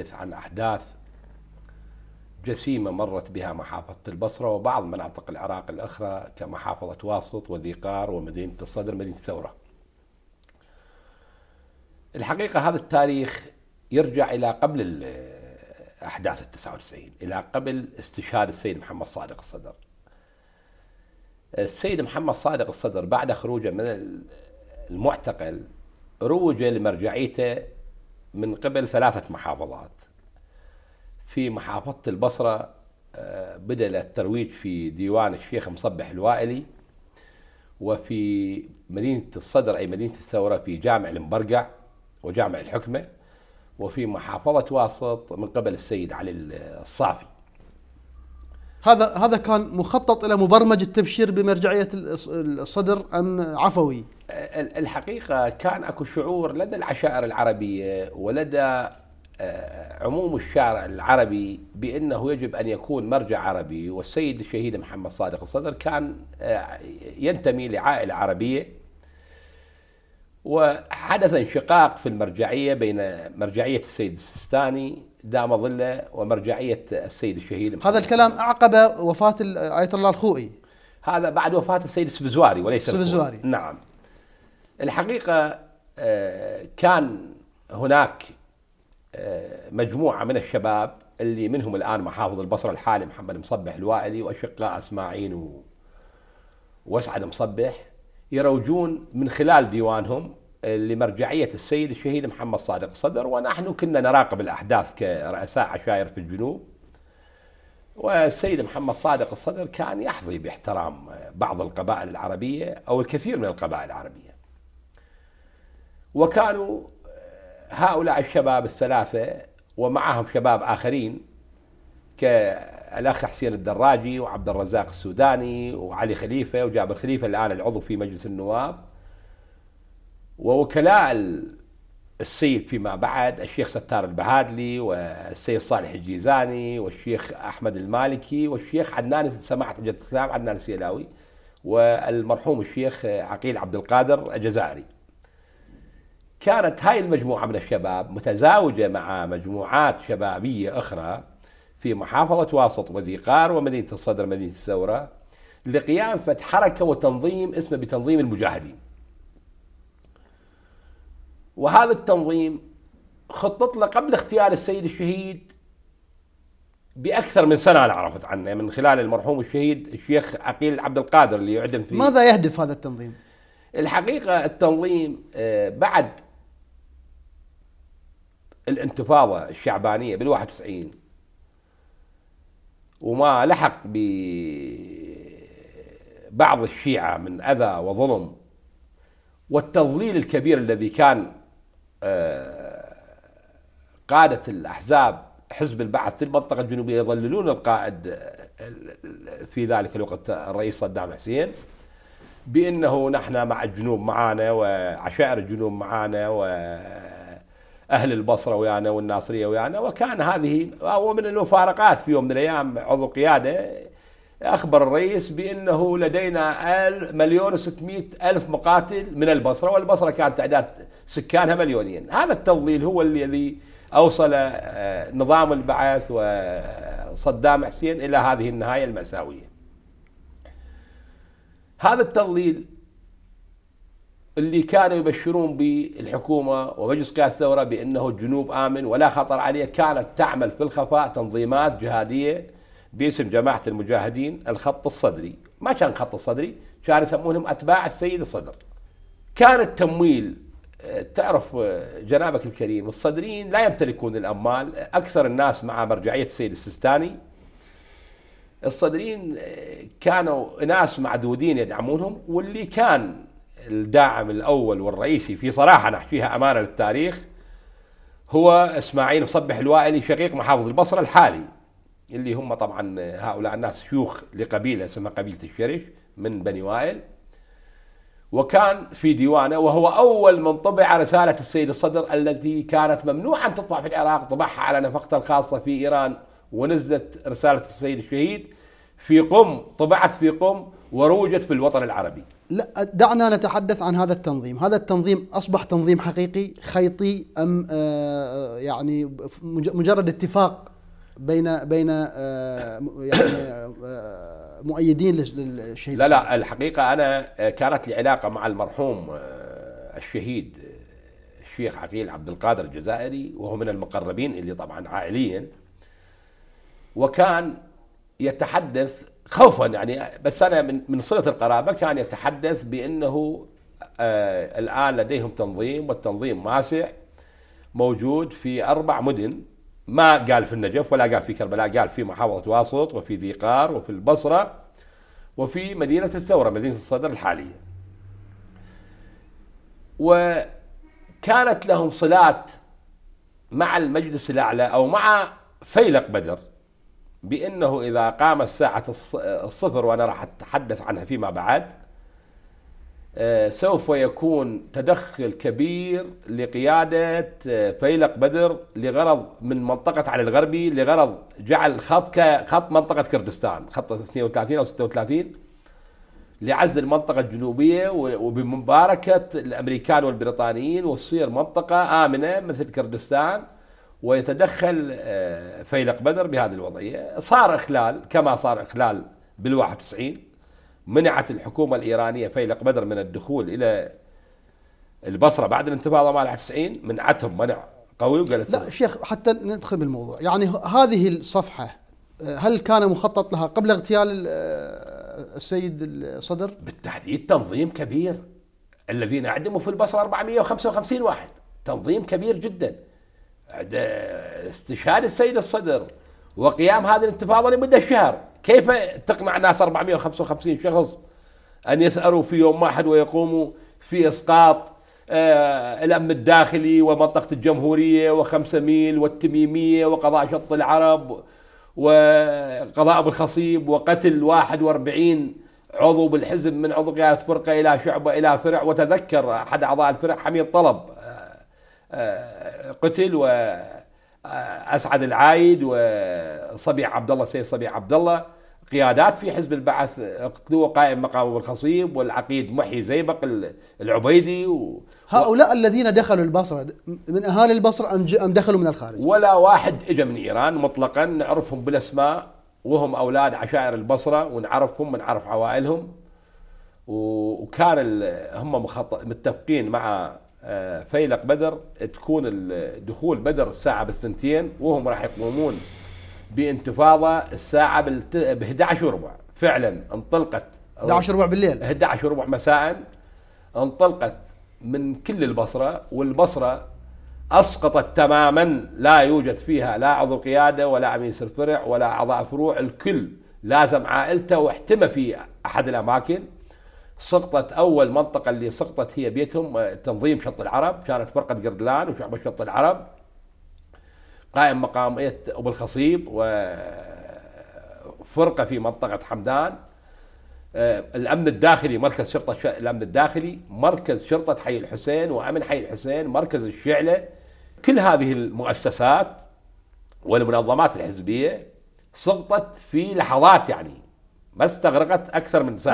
نتحدث عن أحداث جسيمة مرت بها محافظة البصرة وبعض مناطق العراق الأخرى كمحافظة واسط وذي قار ومدينة الصدر مدينة الثورة الحقيقة هذا التاريخ يرجع إلى قبل أحداث التسعة 99 إلى قبل استشهاد السيد محمد صادق الصدر السيد محمد صادق الصدر بعد خروجه من المعتقل روج لمرجعيته من قبل ثلاثة محافظات في محافظة البصرة آه، بدأ الترويج في ديوان الشيخ مصبح الوائلي وفي مدينة الصدر أي مدينة الثورة في جامع المبرقع وجامع الحكمة وفي محافظة واسط من قبل السيد علي الصافي هذا هذا كان مخطط الى مبرمج التبشير بمرجعيه الصدر ام عفوي؟ الحقيقه كان اكو شعور لدى العشائر العربيه ولدى آه، عموم الشارع العربي بانه يجب ان يكون مرجع عربي والسيد الشهيد محمد صادق الصدر كان آه، ينتمي لعائله عربيه وحدث انشقاق في المرجعية بين مرجعية السيد السيستاني دام ظله ومرجعية السيد الشهيد هذا الكلام أعقب وفاة آية الله الخوئي هذا بعد وفاة السيد السبزواري وليس السبزواري نعم الحقيقة آه، كان هناك آه، مجموعة من الشباب اللي منهم الآن محافظ البصرة الحالي محمد مصبح الوائلي وأشقاء إسماعيل وأسعد مصبح يروجون من خلال ديوانهم آه، لمرجعية السيد الشهيد محمد صادق صدر ونحن كنا نراقب الأحداث كرؤساء عشائر في الجنوب والسيد محمد صادق الصدر كان يحظي باحترام آه، بعض القبائل العربية أو الكثير من القبائل العربية وكانوا آه، هؤلاء الشباب الثلاثة ومعهم شباب آخرين كالاخ حسين الدراجي وعبد الرزاق السوداني وعلي خليفه وجابر خليفه الان العضو في مجلس النواب ووكلاء السيد فيما بعد الشيخ ستار البهادلي والسيد صالح الجيزاني والشيخ احمد المالكي والشيخ عدنان سماحه حجه الاسلام عدنان السيلاوي والمرحوم الشيخ عقيل عبد القادر الجزائري. كانت هاي المجموعه من الشباب متزاوجه مع مجموعات شبابيه اخرى في محافظة واسط وذي قار ومدينة الصدر مدينة الثورة لقيام حركة وتنظيم اسمه بتنظيم المجاهدين وهذا التنظيم خطط له قبل اغتيال السيد الشهيد باكثر من سنه انا عرفت عنه من خلال المرحوم الشهيد الشيخ عقيل عبد القادر اللي يعدم فيه ماذا يهدف هذا التنظيم؟ الحقيقه التنظيم آه، بعد الانتفاضه الشعبانيه بال 91 وما لحق ببعض الشيعة من أذى وظلم والتضليل الكبير الذي كان آه، قادة الأحزاب حزب البعث في المنطقة الجنوبية يضللون القائد آه، في ذلك الوقت الرئيس صدام حسين بأنه نحن مع الجنوب معانا وعشائر الجنوب معانا و أهل البصرة ويانا والناصرية ويانا وكان هذه ومن المفارقات في يوم من الأيام عضو قيادة أخبر الرئيس بأنه لدينا مليون و ألف مقاتل من البصرة والبصرة كانت تعداد سكانها مليونين هذا التضليل هو الذي أوصل آه، نظام البعث وصدام حسين إلى هذه النهاية المأساوية هذا التضليل اللي كانوا يبشرون بالحكومة ومجلس قيادة الثورة بأنه جنوب آمن ولا خطر عليه كانت تعمل في الخفاء تنظيمات جهادية باسم جماعة المجاهدين الخط الصدري ما كان خط الصدري كانوا يسمونهم أتباع السيد الصدر كان التمويل آه، تعرف آه، جنابك الكريم الصدريين لا يمتلكون الأموال أكثر الناس مع مرجعية السيد السستاني الصدريين آه، كانوا ناس معدودين يدعمونهم واللي كان الداعم الاول والرئيسي في صراحه نحن فيها امانه للتاريخ هو اسماعيل مصبح الوائلي شقيق محافظ البصره الحالي اللي هم طبعا هؤلاء الناس شيوخ لقبيله اسمها قبيله الشرش من بني وائل وكان في ديوانه وهو اول من طبع رساله السيد الصدر التي كانت ممنوعه ان تطبع في العراق طبعها على نفقته الخاصه في ايران ونزلت رساله السيد الشهيد في قم طبعت في قم وروجت في الوطن العربي لا دعنا نتحدث عن هذا التنظيم هذا التنظيم أصبح تنظيم حقيقي خيطي أم آه يعني مجرد اتفاق بين بين آه يعني آه مؤيدين للشيء لا لا الحقيقة أنا آه، كانت لي علاقة مع المرحوم آه، الشهيد آه، الشيخ عقيل عبد القادر الجزائري وهو من المقربين اللي طبعا عائليا وكان يتحدث خوفا يعني بس انا من من صله القرابه كان يتحدث بانه آه الان لديهم تنظيم والتنظيم واسع موجود في اربع مدن ما قال في النجف ولا قال في كربلاء قال في محافظه واسط وفي ذي قار وفي البصره وفي مدينه الثوره مدينه الصدر الحاليه. وكانت لهم صلات مع المجلس الاعلى او مع فيلق بدر بأنه إذا قام الساعة الصفر وأنا راح أتحدث عنها فيما بعد آه، سوف يكون تدخل كبير لقيادة آه، فيلق بدر لغرض من منطقة علي الغربي لغرض جعل خط خط منطقة كردستان خط 32 أو 36 لعزل المنطقة الجنوبية وبمباركة الأمريكان والبريطانيين وتصير منطقة آمنة مثل كردستان ويتدخل آه، فيلق بدر بهذه الوضعية صار إخلال كما صار إخلال بال91 منعت الحكومة الإيرانية فيلق بدر من الدخول إلى البصرة بعد الانتفاضة مال 91 منعتهم منع قوي وقالت لا شيخ حتى ندخل بالموضوع يعني هذه الصفحة آه، هل كان مخطط لها قبل اغتيال آه، السيد الصدر؟ بالتحديد تنظيم كبير الذين أعدموا في البصرة 455 واحد تنظيم كبير جداً استشهاد السيد الصدر وقيام هذه الانتفاضه لمده شهر، كيف تقنع الناس 455 شخص ان يثاروا في يوم واحد ويقوموا في اسقاط آه، الامن الداخلي ومنطقه الجمهوريه ميل والتميميه وقضاء شط العرب وقضاء بالخصيب وقتل 41 عضو بالحزب من عضو قياده فرقه الى شعبه الى فرع وتذكر احد اعضاء الفرع حميد طلب قتل واسعد العايد وصبي عبد الله سيد صبي عبد الله قيادات في حزب البعث اقتلوا قائم ابو الخصيب والعقيد محي زيبق العبيدي و... هؤلاء و... الذين دخلوا البصرة من أهالي البصرة أم, ج... أم دخلوا من الخارج ولا واحد اجى من إيران مطلقا نعرفهم بالأسماء وهم أولاد عشائر البصرة ونعرفهم ونعرف عوائلهم وكان هم مخط... متفقين مع آه، فيلق بدر تكون دخول بدر الساعة بالثنتين وهم راح يقومون بانتفاضة الساعة ب 11 وربع فعلا انطلقت 11 وربع بالليل 11 وربع مساء انطلقت من كل البصرة والبصرة أسقطت تماما لا يوجد فيها لا عضو قيادة ولا عميس الفرع ولا أعضاء فروع الكل لازم عائلته واحتمى في أحد الأماكن سقطت اول منطقه اللي سقطت هي بيتهم آه، تنظيم شط العرب كانت فرقه قردلان وشعب شط العرب قائم مقام إيه؟ ابو الخصيب وفرقه آه، في منطقه حمدان آه، الامن الداخلي مركز شرطه الامن الداخلي مركز شرطه حي الحسين وامن حي الحسين مركز الشعله كل هذه المؤسسات والمنظمات الحزبيه سقطت في لحظات يعني ما استغرقت اكثر من ساعه